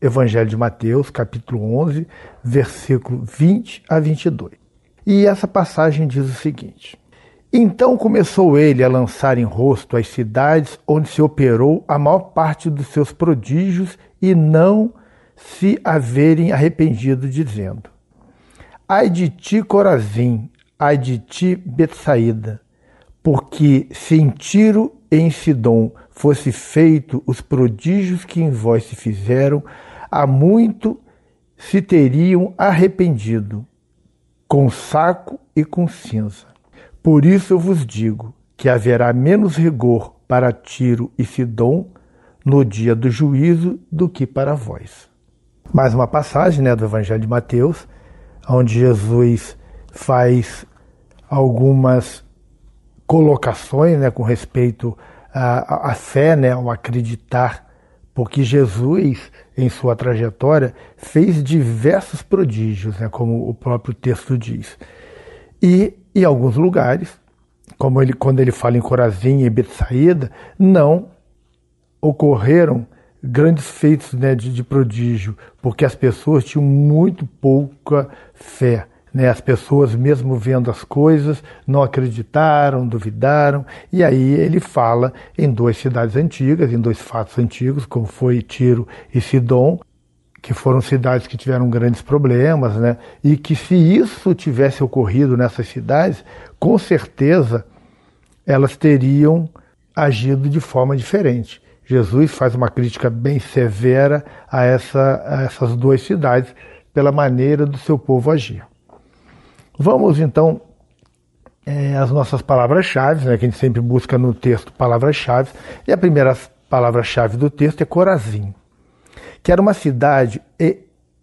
Evangelho de Mateus, capítulo 11, versículo 20 a 22. E essa passagem diz o seguinte: Então começou ele a lançar em rosto as cidades onde se operou a maior parte dos seus prodígios e não se haverem arrependido, dizendo: Ai de ti, Corazim, ai de ti, Betsaída, porque se em Tiro e em Sidom fosse feito os prodígios que em vós se fizeram, há muito se teriam arrependido, com saco e com cinza. Por isso eu vos digo que haverá menos rigor para Tiro e Sidom no dia do juízo do que para vós. Mais uma passagem né, do Evangelho de Mateus, onde Jesus faz algumas colocações né, com respeito à, à fé, né, ao acreditar porque Jesus, em sua trajetória, fez diversos prodígios, né, como o próprio texto diz. E em alguns lugares, como ele, quando ele fala em Corazinha e Betsaída, não ocorreram grandes feitos né, de, de prodígio, porque as pessoas tinham muito pouca fé. Né? As pessoas, mesmo vendo as coisas, não acreditaram, duvidaram, e aí ele fala em duas cidades antigas, em dois fatos antigos, como foi Tiro e Sidom, que foram cidades que tiveram grandes problemas, né? e que se isso tivesse ocorrido nessas cidades, com certeza elas teriam agido de forma diferente. Jesus faz uma crítica bem severa a, essa, a essas duas cidades pela maneira do seu povo agir. Vamos então é, às nossas palavras-chave, né, que a gente sempre busca no texto palavras-chave, e a primeira palavra-chave do texto é Corazim, que era uma cidade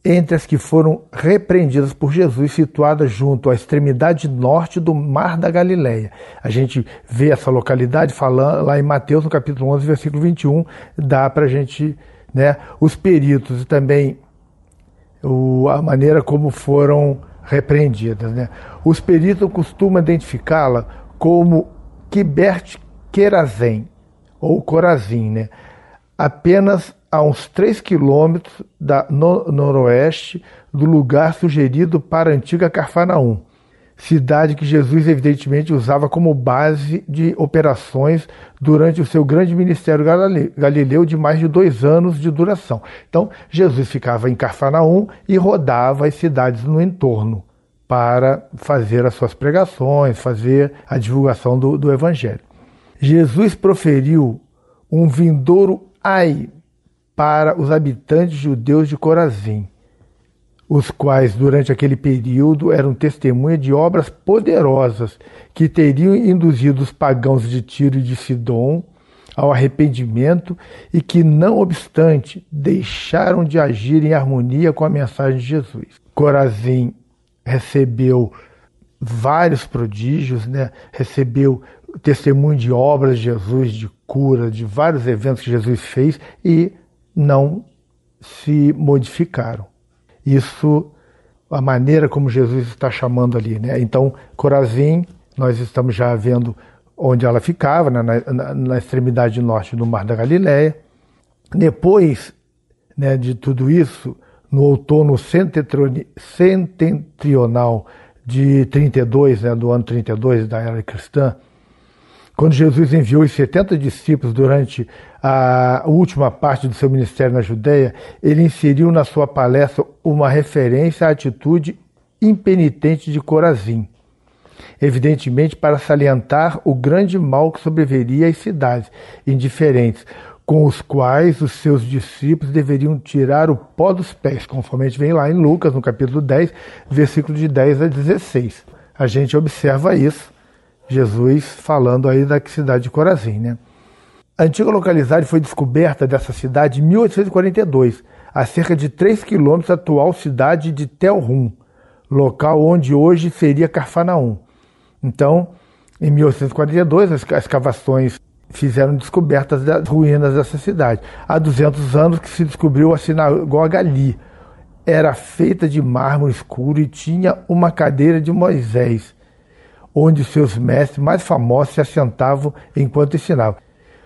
entre as que foram repreendidas por Jesus, situada junto à extremidade norte do Mar da Galileia. A gente vê essa localidade falando lá em Mateus, no capítulo 11, versículo 21, dá para a gente, né, os peritos e também o, a maneira como foram repreendidas. Né? Os peritos costumam identificá-la como Kibert Kerazem, ou Corazim, né? apenas a uns 3 quilômetros da no noroeste do lugar sugerido para a antiga Carfanaum cidade que Jesus evidentemente usava como base de operações durante o seu grande ministério galileu de mais de dois anos de duração. Então, Jesus ficava em Cafarnaum e rodava as cidades no entorno para fazer as suas pregações, fazer a divulgação do, do evangelho. Jesus proferiu um vindouro ai para os habitantes judeus de Corazim os quais, durante aquele período, eram testemunha de obras poderosas que teriam induzido os pagãos de Tiro e de Sidom ao arrependimento e que, não obstante, deixaram de agir em harmonia com a mensagem de Jesus. Corazim recebeu vários prodígios, né? recebeu testemunho de obras de Jesus, de cura, de vários eventos que Jesus fez e não se modificaram isso, a maneira como Jesus está chamando ali. Né? Então, Corazim, nós estamos já vendo onde ela ficava, né? na, na, na, extremidade norte do Mar da Galileia. Depois né, de tudo isso, no outono setentrional de 32, né, do ano 32 da era cristã, quando Jesus enviou os 70 discípulos durante a última parte do seu ministério na Judéia, ele inseriu na sua palestra uma referência à atitude impenitente de Corazim, evidentemente para salientar o grande mal que sobreviveria às cidades indiferentes, com os quais os seus discípulos deveriam tirar o pó dos pés, conforme a gente vem lá em Lucas, no capítulo 10, versículo de 10 a 16. A gente observa isso Jesus falando aí da cidade de Corazim, né? A antiga localidade foi descoberta dessa cidade em 1842, a cerca de 3 quilômetros da atual cidade de Tel local onde hoje seria Carfanaum. Então, em 1842, as escavações fizeram descobertas das ruínas dessa cidade. Há 200 anos que se descobriu a sinagoga ali. Era feita de mármore escuro e tinha uma cadeira de Moisés onde seus mestres mais famosos se assentavam enquanto ensinavam.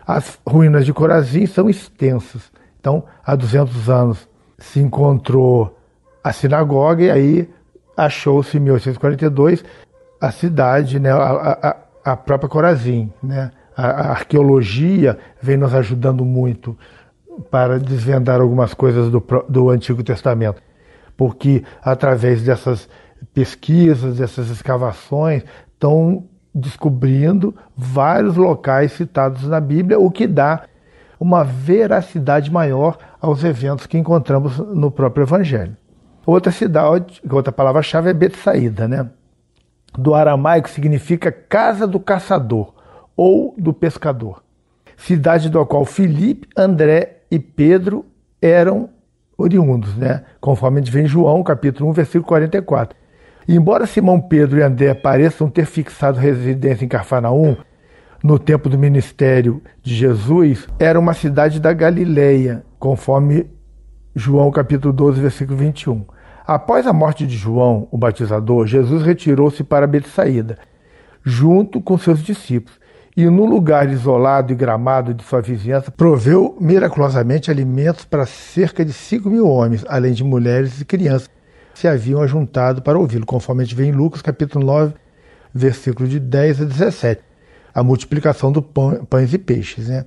As ruínas de Corazim são extensas. Então, há 200 anos se encontrou a sinagoga e aí achou-se em 1842 a cidade, né, a, a, a própria Corazim. Né? A, a arqueologia vem nos ajudando muito para desvendar algumas coisas do, do Antigo Testamento, porque através dessas pesquisas, dessas escavações, estão descobrindo vários locais citados na Bíblia, o que dá uma veracidade maior aos eventos que encontramos no próprio Evangelho. Outra cidade, outra palavra-chave é Betsaída, né? Do aramaico significa casa do caçador ou do pescador. Cidade do qual Filipe, André e Pedro eram oriundos, né? Conforme a gente vê em João, capítulo 1, versículo 44 embora Simão Pedro e André pareçam ter fixado residência em Cafarnaum, no tempo do ministério de Jesus, era uma cidade da Galileia, conforme João capítulo 12, versículo 21. Após a morte de João, o batizador, Jesus retirou-se para Betsaída, junto com seus discípulos, e no lugar isolado e gramado de sua vizinhança, proveu miraculosamente alimentos para cerca de 5 mil homens, além de mulheres e crianças se haviam ajuntado para ouvi-lo, conforme a gente vê em Lucas capítulo 9, versículo de 10 a 17, a multiplicação do pão, pães e peixes. Né?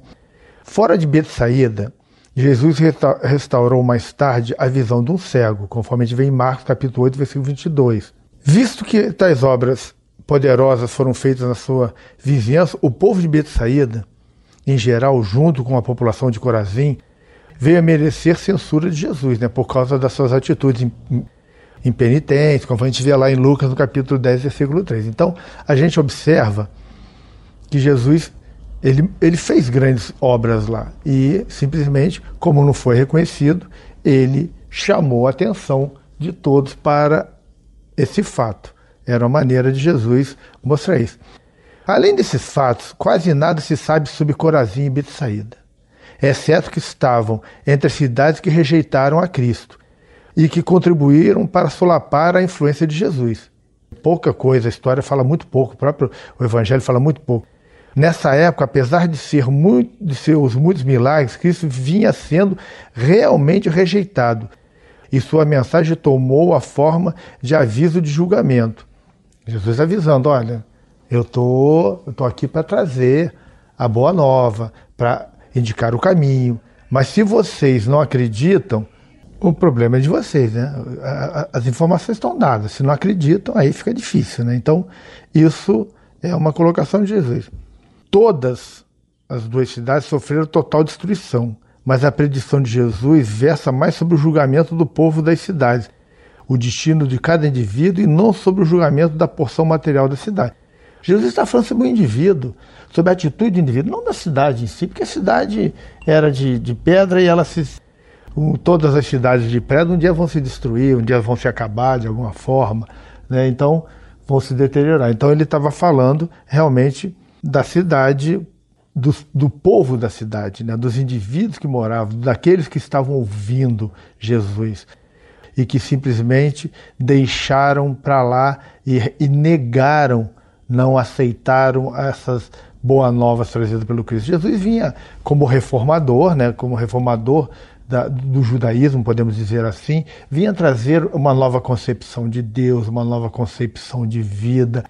Fora de Betsaída, Jesus restaurou mais tarde a visão de um cego, conforme a gente vê em Marcos capítulo 8, versículo 22. Visto que tais obras poderosas foram feitas na sua vizinhança, o povo de Betsaída, em geral, junto com a população de Corazim, veio a merecer censura de Jesus, né, por causa das suas atitudes impenitentes, como a gente vê lá em Lucas, no capítulo 10, versículo 3. Então, a gente observa que Jesus ele, ele fez grandes obras lá e, simplesmente, como não foi reconhecido, ele chamou a atenção de todos para esse fato. Era uma maneira de Jesus mostrar isso. Além desses fatos, quase nada se sabe sobre Corazim e Betsaída, exceto é que estavam entre as cidades que rejeitaram a Cristo e que contribuíram para solapar a influência de Jesus. Pouca coisa, a história fala muito pouco, o próprio evangelho fala muito pouco. Nessa época, apesar de ser muito, de seus muitos milagres, Cristo vinha sendo realmente rejeitado. E sua mensagem tomou a forma de aviso de julgamento. Jesus avisando, olha, eu tô, eu tô aqui para trazer a boa nova, para indicar o caminho. Mas se vocês não acreditam, o problema é de vocês, né? As informações estão dadas. Se não acreditam, aí fica difícil, né? Então, isso é uma colocação de Jesus. Todas as duas cidades sofreram total destruição, mas a predição de Jesus versa mais sobre o julgamento do povo das cidades, o destino de cada indivíduo e não sobre o julgamento da porção material da cidade. Jesus está falando sobre o indivíduo, sobre a atitude do indivíduo, não da cidade em si, porque a cidade era de, de pedra e ela se um, todas as cidades de prédio um dia vão se destruir, um dia vão se acabar de alguma forma, né? então vão se deteriorar. Então ele estava falando realmente da cidade, do, do povo da cidade, né? dos indivíduos que moravam, daqueles que estavam ouvindo Jesus e que simplesmente deixaram para lá e, e negaram, não aceitaram essas boas novas trazidas pelo Cristo. Jesus vinha como reformador, né, como reformador da, do judaísmo, podemos dizer assim, vinha trazer uma nova concepção de Deus, uma nova concepção de vida,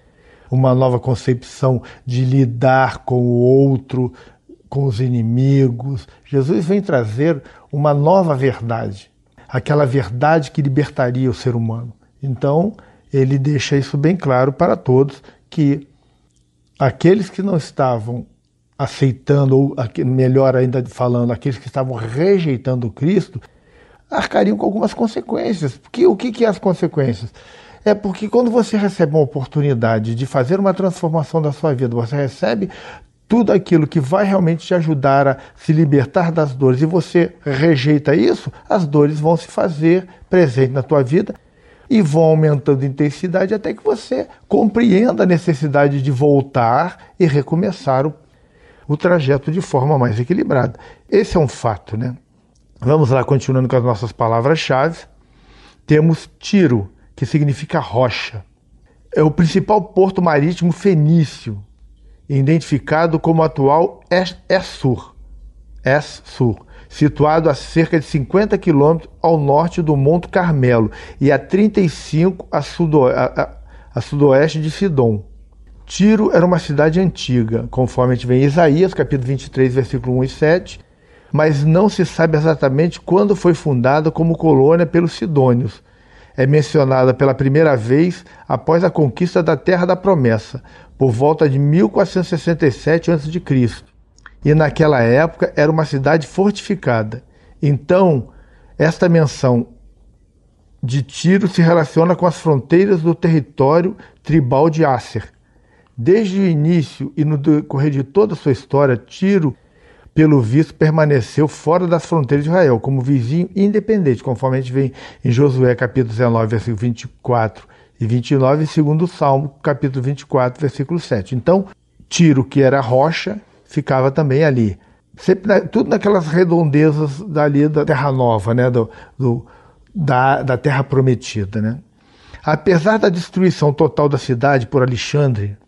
uma nova concepção de lidar com o outro, com os inimigos. Jesus vem trazer uma nova verdade, aquela verdade que libertaria o ser humano. Então, ele deixa isso bem claro para todos que aqueles que não estavam aceitando, ou melhor ainda falando, aqueles que estavam rejeitando Cristo, arcariam com algumas consequências. Porque, o que, que é as consequências? É porque quando você recebe uma oportunidade de fazer uma transformação da sua vida, você recebe tudo aquilo que vai realmente te ajudar a se libertar das dores e você rejeita isso, as dores vão se fazer presente na tua vida e vão aumentando a intensidade até que você compreenda a necessidade de voltar e recomeçar o o trajeto de forma mais equilibrada. Esse é um fato, né? Vamos lá, continuando com as nossas palavras-chave. Temos Tiro, que significa rocha. É o principal porto marítimo fenício, identificado como atual Es-Sur, Es-Sur, situado a cerca de 50 quilômetros ao norte do Monte Carmelo e a 35 a, sudo a, a, a sudoeste de Sidon. Tiro era uma cidade antiga, conforme a gente vê em Isaías, capítulo 23, versículo 1 e 7, mas não se sabe exatamente quando foi fundada como colônia pelos Sidônios. É mencionada pela primeira vez após a conquista da Terra da Promessa, por volta de 1467 a.C. E naquela época era uma cidade fortificada. Então, esta menção de Tiro se relaciona com as fronteiras do território tribal de Acer. Desde o início e no decorrer de toda a sua história, Tiro, pelo visto, permaneceu fora das fronteiras de Israel, como vizinho independente, conforme a gente vê em Josué capítulo 19, versículo 24 e 29, segundo Salmo capítulo 24, versículo 7. Então, Tiro, que era rocha, ficava também ali. Sempre, tudo naquelas redondezas dali da Terra Nova, né? do, do da, da Terra Prometida. Né? Apesar da destruição total da cidade por Alexandre,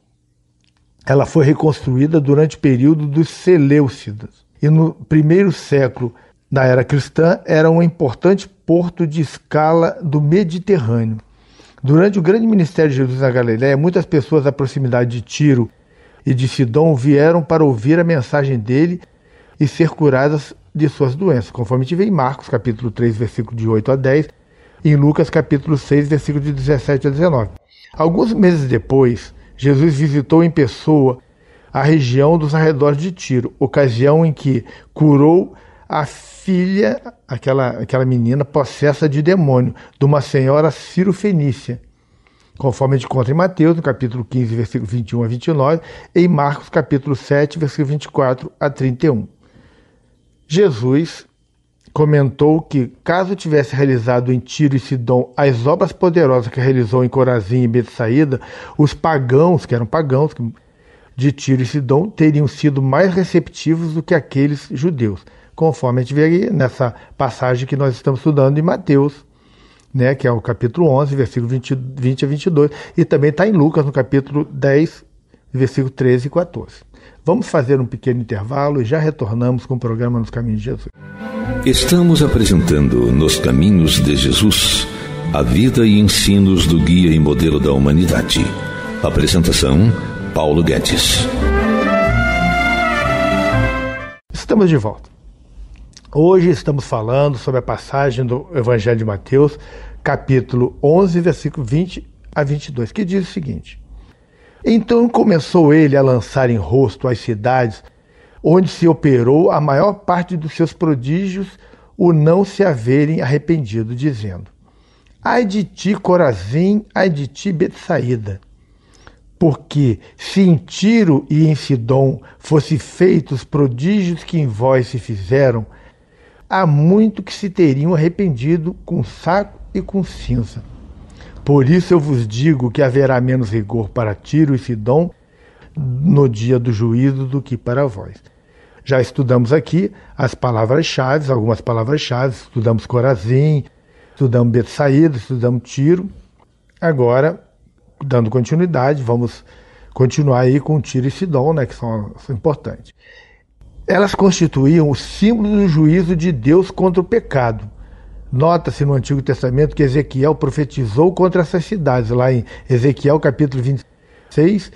ela foi reconstruída durante o período dos Seleucidas e no primeiro século da era cristã era um importante porto de escala do Mediterrâneo. Durante o grande ministério de Jesus na Galiléia, muitas pessoas da proximidade de Tiro e de Sidom vieram para ouvir a mensagem dele e ser curadas de suas doenças, conforme tive em Marcos capítulo 3, versículo de 8 a 10, e em Lucas capítulo 6, versículo de 17 a 19. Alguns meses depois, Jesus visitou em pessoa a região dos arredores de Tiro, ocasião em que curou a filha, aquela, aquela menina possessa de demônio, de uma senhora cirofenícia, conforme a gente conta em Mateus, no capítulo 15, versículo 21 a 29, e em Marcos, capítulo 7, versículo 24 a 31. Jesus comentou que, caso tivesse realizado em Tiro e Sidom as obras poderosas que realizou em Corazim e Betsaida, os pagãos, que eram pagãos de Tiro e Sidom, teriam sido mais receptivos do que aqueles judeus, conforme a gente vê aí nessa passagem que nós estamos estudando em Mateus, né, que é o capítulo 11, versículo 20, 20 a 22, e também está em Lucas, no capítulo 10, versículo 13 e 14. Vamos fazer um pequeno intervalo e já retornamos com o programa Nos Caminhos de Jesus. Estamos apresentando Nos Caminhos de Jesus, a vida e ensinos do guia e modelo da humanidade. Apresentação Paulo Guedes. Estamos de volta. Hoje estamos falando sobre a passagem do Evangelho de Mateus, capítulo 11, versículo 20 a 22, que diz o seguinte: então começou ele a lançar em rosto as cidades onde se operou a maior parte dos seus prodígios, o não se haverem arrependido, dizendo: Ai de ti, Corazim, ai de ti, Betsaída. Porque se em Tiro e em Sidom fossem feitos os prodígios que em vós se fizeram, há muito que se teriam arrependido com saco e com cinza. Por isso eu vos digo que haverá menos rigor para Tiro e Sidom no dia do juízo do que para vós. Já estudamos aqui as palavras-chave, algumas palavras-chave, estudamos Corazim, estudamos Betsaída, estudamos Tiro. Agora, dando continuidade, vamos continuar aí com Tiro e Sidom, né, que são, são importantes. Elas constituíam o símbolo do juízo de Deus contra o pecado, Nota-se no Antigo Testamento que Ezequiel profetizou contra essas cidades, lá em Ezequiel capítulo 26,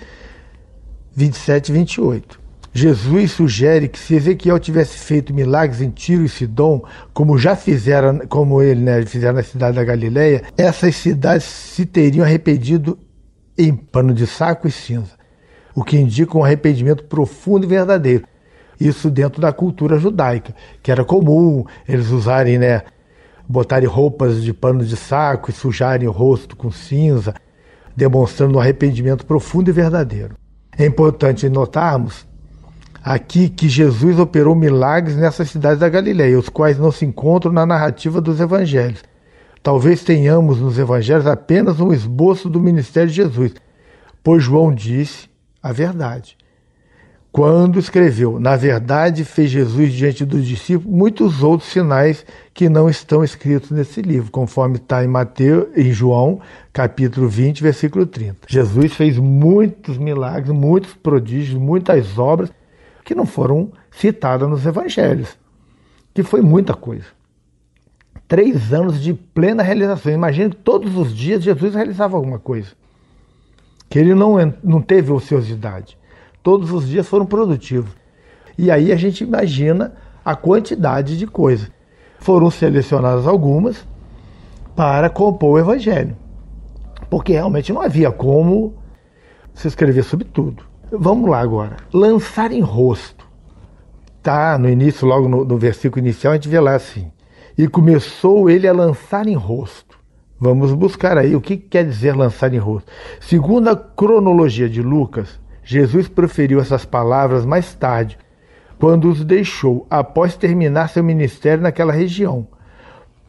27 e 28. Jesus sugere que se Ezequiel tivesse feito milagres em Tiro e Sidom, como já fizeram, como ele né, fizeram na cidade da Galileia, essas cidades se teriam arrependido em pano de saco e cinza, o que indica um arrependimento profundo e verdadeiro. Isso dentro da cultura judaica, que era comum eles usarem né, botarem roupas de pano de saco e sujarem o rosto com cinza, demonstrando um arrependimento profundo e verdadeiro. É importante notarmos aqui que Jesus operou milagres nessas cidades da Galileia, os quais não se encontram na narrativa dos evangelhos. Talvez tenhamos nos evangelhos apenas um esboço do ministério de Jesus, pois João disse a verdade quando escreveu: Na verdade, fez Jesus diante dos discípulos muitos outros sinais que não estão escritos nesse livro, conforme está em Mateus em João, capítulo 20, versículo 30. Jesus fez muitos milagres, muitos prodígios, muitas obras que não foram citadas nos evangelhos, que foi muita coisa. Três anos de plena realização. Imagine que todos os dias Jesus realizava alguma coisa. Que ele não, não teve ociosidade todos os dias foram produtivos. E aí a gente imagina a quantidade de coisas. Foram selecionadas algumas para compor o Evangelho, porque realmente não havia como se escrever sobre tudo. Vamos lá agora. Lançar em rosto. Tá no início, logo no, no versículo inicial, a gente vê lá assim. E começou ele a lançar em rosto. Vamos buscar aí o que quer dizer lançar em rosto. Segundo a cronologia de Lucas, Jesus proferiu essas palavras mais tarde, quando os deixou após terminar seu ministério naquela região.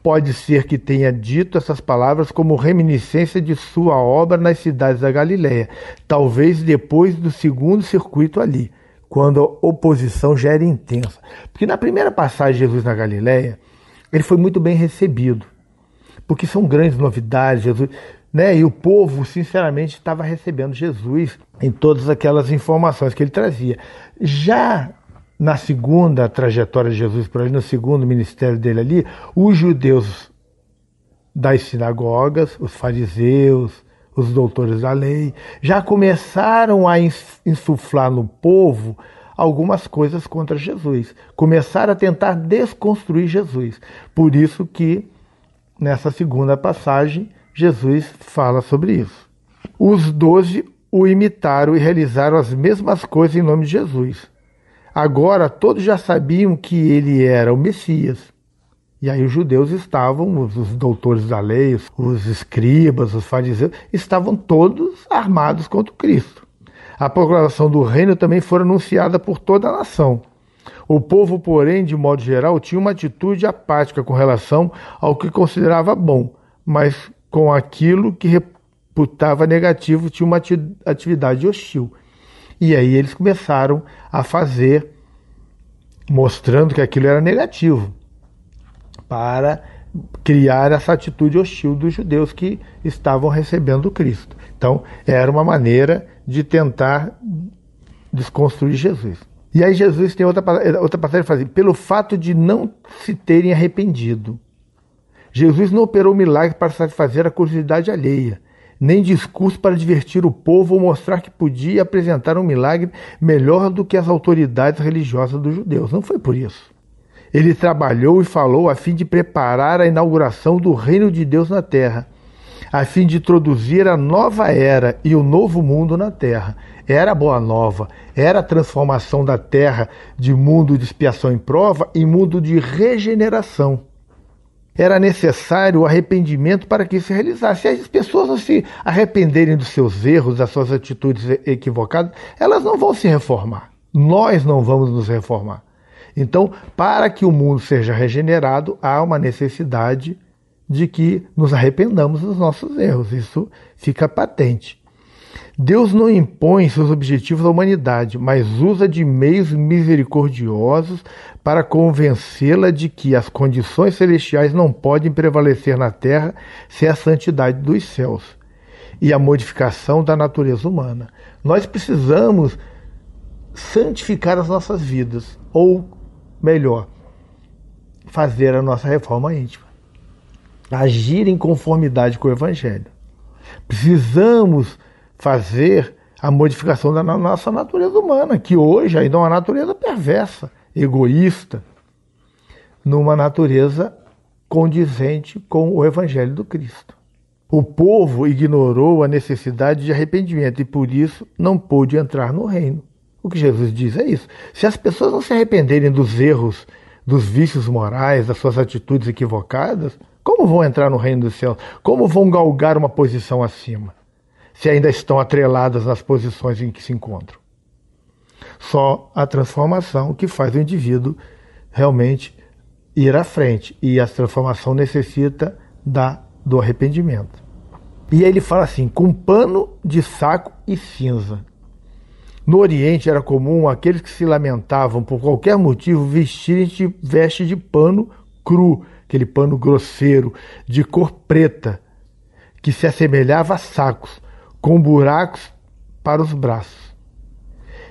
Pode ser que tenha dito essas palavras como reminiscência de sua obra nas cidades da Galiléia, talvez depois do segundo circuito ali, quando a oposição já era intensa. Porque na primeira passagem de Jesus na Galiléia, ele foi muito bem recebido, porque são grandes novidades. Jesus né? E o povo, sinceramente, estava recebendo Jesus em todas aquelas informações que ele trazia. Já na segunda trajetória de Jesus para ali, no segundo ministério dele ali, os judeus das sinagogas, os fariseus, os doutores da lei, já começaram a insuflar no povo algumas coisas contra Jesus, começaram a tentar desconstruir Jesus. Por isso que nessa segunda passagem Jesus fala sobre isso. Os doze o imitaram e realizaram as mesmas coisas em nome de Jesus. Agora todos já sabiam que ele era o Messias. E aí os judeus estavam, os, doutores da lei, os, os escribas, os fariseus, estavam todos armados contra o Cristo. A proclamação do reino também foi anunciada por toda a nação. O povo, porém, de modo geral, tinha uma atitude apática com relação ao que considerava bom, mas com aquilo que reputava negativo tinha uma atividade hostil. E aí eles começaram a fazer, mostrando que aquilo era negativo, para criar essa atitude hostil dos judeus que estavam recebendo Cristo. Então, era uma maneira de tentar desconstruir Jesus. E aí Jesus tem outra, outra passagem que assim, pelo fato de não se terem arrependido. Jesus não operou milagres para satisfazer a curiosidade alheia, nem discurso para divertir o povo ou mostrar que podia apresentar um milagre melhor do que as autoridades religiosas dos judeus. Não foi por isso. Ele trabalhou e falou a fim de preparar a inauguração do reino de Deus na terra, a fim de introduzir a nova era e o novo mundo na terra. Era a boa nova, era a transformação da terra de mundo de expiação em prova em mundo de regeneração. Era necessário o arrependimento para que isso realizasse. Se as pessoas não se arrependerem dos seus erros, das suas atitudes equivocadas, elas não vão se reformar. Nós não vamos nos reformar. Então, para que o mundo seja regenerado, há uma necessidade de que nos arrependamos dos nossos erros. Isso fica patente. Deus não impõe seus objetivos à humanidade, mas usa de meios misericordiosos para convencê-la de que as condições celestiais não podem prevalecer na terra sem a santidade dos céus e a modificação da natureza humana. Nós precisamos santificar as nossas vidas, ou melhor, fazer a nossa reforma íntima, agir em conformidade com o Evangelho. Precisamos fazer a modificação da nossa natureza humana, que hoje ainda é uma natureza perversa, egoísta, numa natureza condizente com o Evangelho do Cristo. O povo ignorou a necessidade de arrependimento e por isso não pôde entrar no reino. O que Jesus diz é isso. Se as pessoas não se arrependerem dos erros, dos vícios morais, das suas atitudes equivocadas, como vão entrar no reino dos céus? Como vão galgar uma posição acima? se ainda estão atreladas às posições em que se encontram. Só a transformação que faz o indivíduo realmente ir à frente, e a transformação necessita da, do arrependimento. E ele fala assim: com pano de saco e cinza. No Oriente era comum aqueles que se lamentavam por qualquer motivo vestirem de veste de pano cru, aquele pano grosseiro, de cor preta, que se assemelhava a sacos, com buracos para os braços.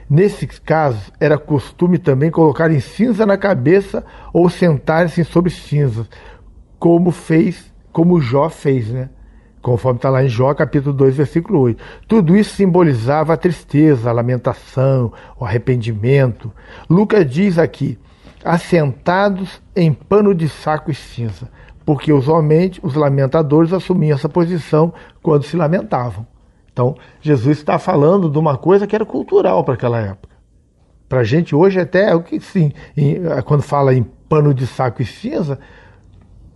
Nesses casos, era costume também colocar em cinza na cabeça ou sentar-se sobre cinzas, como fez, como Jó fez, né? Conforme está lá em Jó, capítulo 2, versículo 8. Tudo isso simbolizava a tristeza, a lamentação, o arrependimento. Lucas diz aqui: assentados em pano de saco e cinza, porque usualmente os lamentadores assumiam essa posição quando se lamentavam. Então, Jesus está falando de uma coisa que era cultural para aquela época. Para a gente hoje, até é o que sim, em, eh, quando fala em pano de saco e cinza,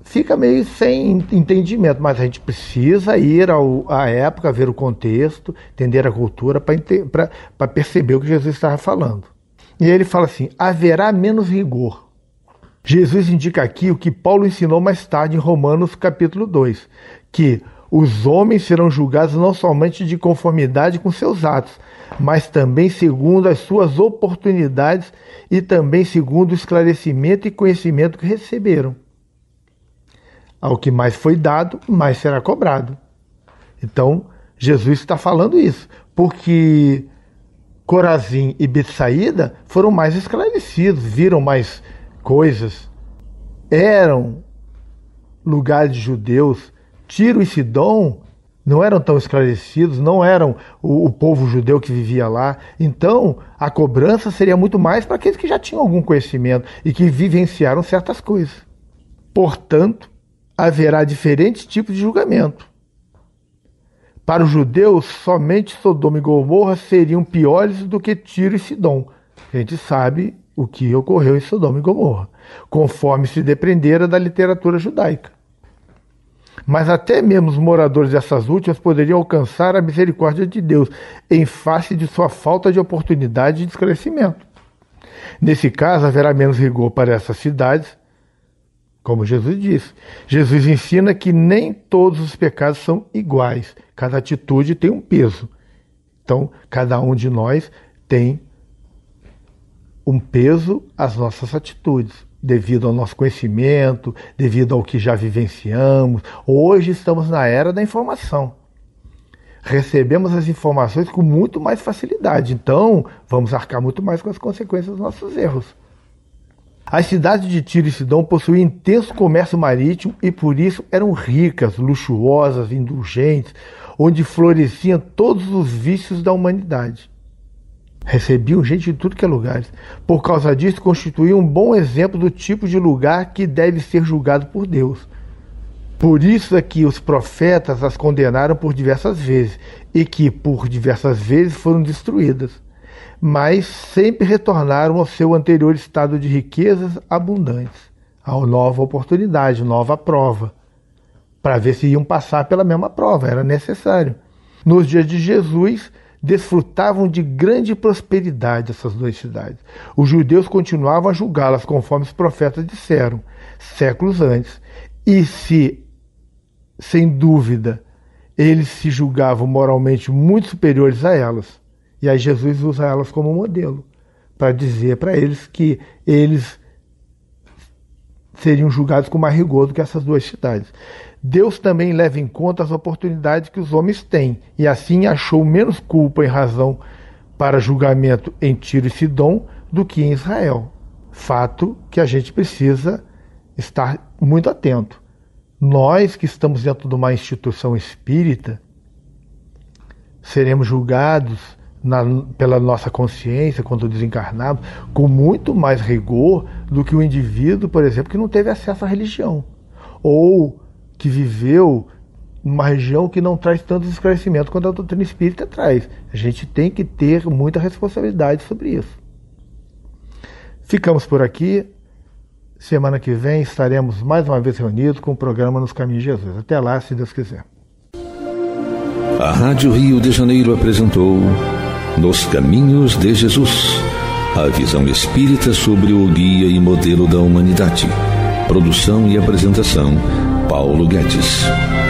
fica meio sem entendimento, mas a gente precisa ir ao, à época, ver o contexto, entender a cultura para perceber o que Jesus estava falando. E ele fala assim: haverá menos rigor. Jesus indica aqui o que Paulo ensinou mais tarde em Romanos capítulo 2, que os homens serão julgados não somente de conformidade com seus atos, mas também segundo as suas oportunidades e também segundo o esclarecimento e conhecimento que receberam. Ao que mais foi dado, mais será cobrado. Então, Jesus está falando isso, porque Corazim e Betsaída foram mais esclarecidos, viram mais coisas, eram lugares de judeus Tiro e Sidom não eram tão esclarecidos, não eram o, o, povo judeu que vivia lá. Então, a cobrança seria muito mais para aqueles que já tinham algum conhecimento e que vivenciaram certas coisas. Portanto, haverá diferentes tipos de julgamento. Para os judeus, somente Sodoma e Gomorra seriam piores do que Tiro e Sidom. A gente sabe o que ocorreu em Sodoma e Gomorra, conforme se dependera da literatura judaica. Mas até mesmo os moradores dessas últimas poderiam alcançar a misericórdia de Deus em face de sua falta de oportunidade de crescimento. Nesse caso, haverá menos rigor para essas cidades, como Jesus disse. Jesus ensina que nem todos os pecados são iguais. Cada atitude tem um peso. Então, cada um de nós tem um peso às nossas atitudes devido ao nosso conhecimento, devido ao que já vivenciamos. Hoje estamos na era da informação. Recebemos as informações com muito mais facilidade, então vamos arcar muito mais com as consequências dos nossos erros. As cidades de Tiro e Sidão possuíam intenso comércio marítimo e por isso eram ricas, luxuosas, indulgentes, onde floresciam todos os vícios da humanidade. Recebiam gente de tudo que é lugares. Por causa disso, constituía um bom exemplo do tipo de lugar que deve ser julgado por Deus. Por isso é que os profetas as condenaram por diversas vezes, e que por diversas vezes foram destruídas mas sempre retornaram ao seu anterior estado de riquezas abundantes, a nova oportunidade, nova prova, para ver se iam passar pela mesma prova, era necessário. Nos dias de Jesus, desfrutavam de grande prosperidade essas duas cidades. Os judeus continuavam a julgá-las conforme os profetas disseram séculos antes. E se, sem dúvida, eles se julgavam moralmente muito superiores a elas. E aí Jesus usa elas como modelo para dizer para eles que eles seriam julgados com mais rigor do que essas duas cidades. Deus também leva em conta as oportunidades que os homens têm, e assim achou menos culpa em razão para julgamento em Tiro e Sidom do que em Israel. Fato que a gente precisa estar muito atento. Nós que estamos dentro de uma instituição espírita, seremos julgados na, pela nossa consciência quando desencarnados com muito mais rigor do que o indivíduo, por exemplo, que não teve acesso à religião ou que viveu uma região que não traz tantos esclarecimentos quanto a doutrina espírita traz. A gente tem que ter muita responsabilidade sobre isso. Ficamos por aqui. Semana que vem estaremos mais uma vez reunidos com o programa Nos Caminhos de Jesus. Até lá, se Deus quiser. A Rádio Rio de Janeiro apresentou Nos Caminhos de Jesus a visão espírita sobre o guia e modelo da humanidade Produção e apresentação, Paulo Guedes.